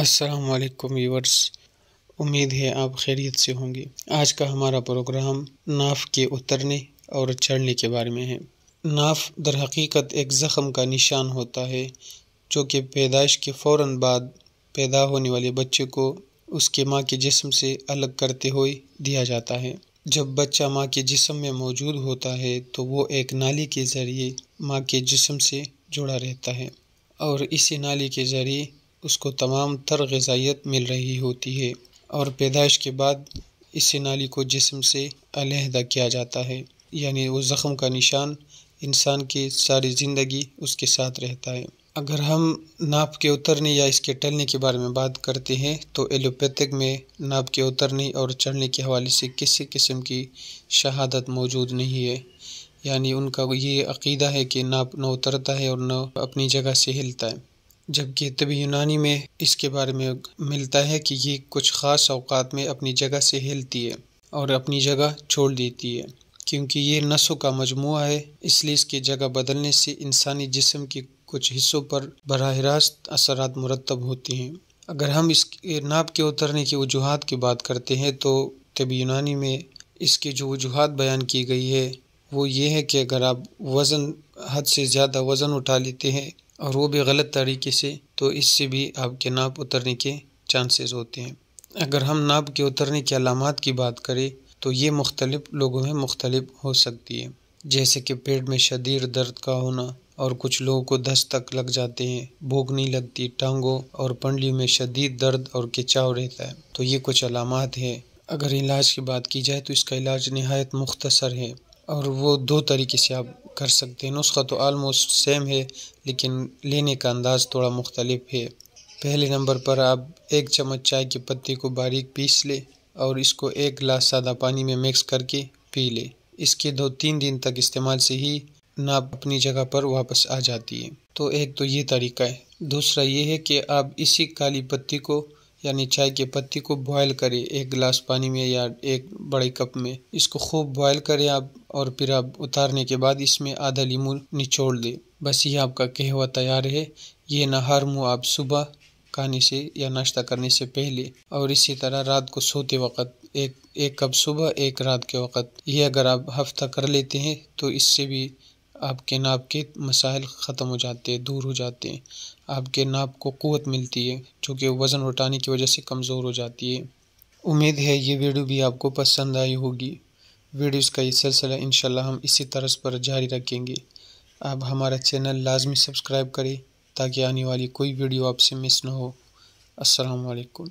असलकम व्यूवर्स उम्मीद है आप खैरियत से होंगे आज का हमारा प्रोग्राम नाफ के उतरने और चढ़ने के बारे में है नाफ दर हकीकत एक ज़ख़म का निशान होता है जो कि पैदाइश के फ़ौर बाद पैदा होने वाले बच्चे को उसके माँ के जिसम से अलग करते हुए दिया जाता है जब बच्चा माँ के जिसम में मौजूद होता है तो वो एक नाली के ज़रिए माँ के जिसम से जुड़ा रहता है और इसी नाली के ज़रिए उसको तमाम तर गजाइत मिल रही होती है और पैदाइश के बाद इस नाली को जिसम से अलहदा किया जाता है यानी वो ज़ख़म का निशान इंसान की सारी ज़िंदगी उसके साथ रहता है अगर हम नाप के उतरने या इसके टलने के बारे में बात करते हैं तो एलोपैथिक में नाप के उतरने और चढ़ने के हवाले से किसी किस्म की शहादत मौजूद नहीं है यानी उनका ये अकीदा है कि नाप न उतरता है और न अपनी जगह से हिलता है जबकि तबी यूनानी में इसके बारे में मिलता है कि ये कुछ ख़ास अवकात में अपनी जगह से हिलती है और अपनी जगह छोड़ देती है क्योंकि ये नसों का मजमू है इसलिए इसकी जगह बदलने से इंसानी जिसम के कुछ हिस्सों पर बरह रास्त असर मुरतब होते हैं अगर हम इस नाप के उतरने की वजूहत की बात करते हैं तो तबी यूनानी में इसकी जो वजूहत बयान की गई है वो ये है कि अगर आप वज़न हद से ज़्यादा वज़न उठा लेते हैं और वो भी गलत तरीके से तो इससे भी आपके नाप उतरने के चांसेस होते हैं अगर हम नाप के उतरने की अलामत की बात करें तो ये मुख्तलिफ लोगों में मुख्तलिफ हो सकती है जैसे कि पेट में शदीर दर्द का होना और कुछ लोगों को दस्त तक लग जाते हैं नहीं लगती टांगों और पंडलियों में शदीद दर्द और खिंचाव रहता है तो ये कुछ अलामत है अगर इलाज की बात की जाए तो इसका इलाज नहायत मुख्तसर है और वो दो तरीके से आप कर सकते हैं नुस्खा तो आलमोस्ट सेम है लेकिन लेने का अंदाज़ थोड़ा मुख्तलिफ है पहले नंबर पर आप एक चम्मच चाय की पत्ती को बारीक पीस लें और इसको एक गिलास सादा पानी में मिक्स करके पी लें इसके दो तीन दिन तक इस्तेमाल से ही नाप अपनी जगह पर वापस आ जाती है तो एक तो ये तरीका है दूसरा ये है कि आप इसी काली पत्ती को यानी चाय के पत्ती को बॉयल करें एक गिलास पानी में या एक बड़े कप में इसको खूब बॉयल करें आप और फिर आप उतारने के बाद इसमें आधा लीमू निचोड़ दें बस ये आपका कहवा तैयार है ये हर मुँह आप सुबह खाने से या नाश्ता करने से पहले और इसी तरह रात को सोते वक्त एक एक कप सुबह एक रात के वक्त ये अगर आप हफ्ता कर लेते हैं तो इससे भी आपके नाप के मसाइल ख़त्म हो जाते हैं दूर हो जाते हैं आपके नाप को कुत मिलती है जो कि वज़न उठाने की वजह से कमज़ोर हो जाती है उम्मीद है ये वीडियो भी आपको पसंद आई होगी वीडियोस का ये सिलसिला इन हम इसी तरह पर जारी रखेंगे आप हमारा चैनल लाजमी सब्सक्राइब करें ताकि आने वाली कोई वीडियो आपसे मिस ना हो असलकुम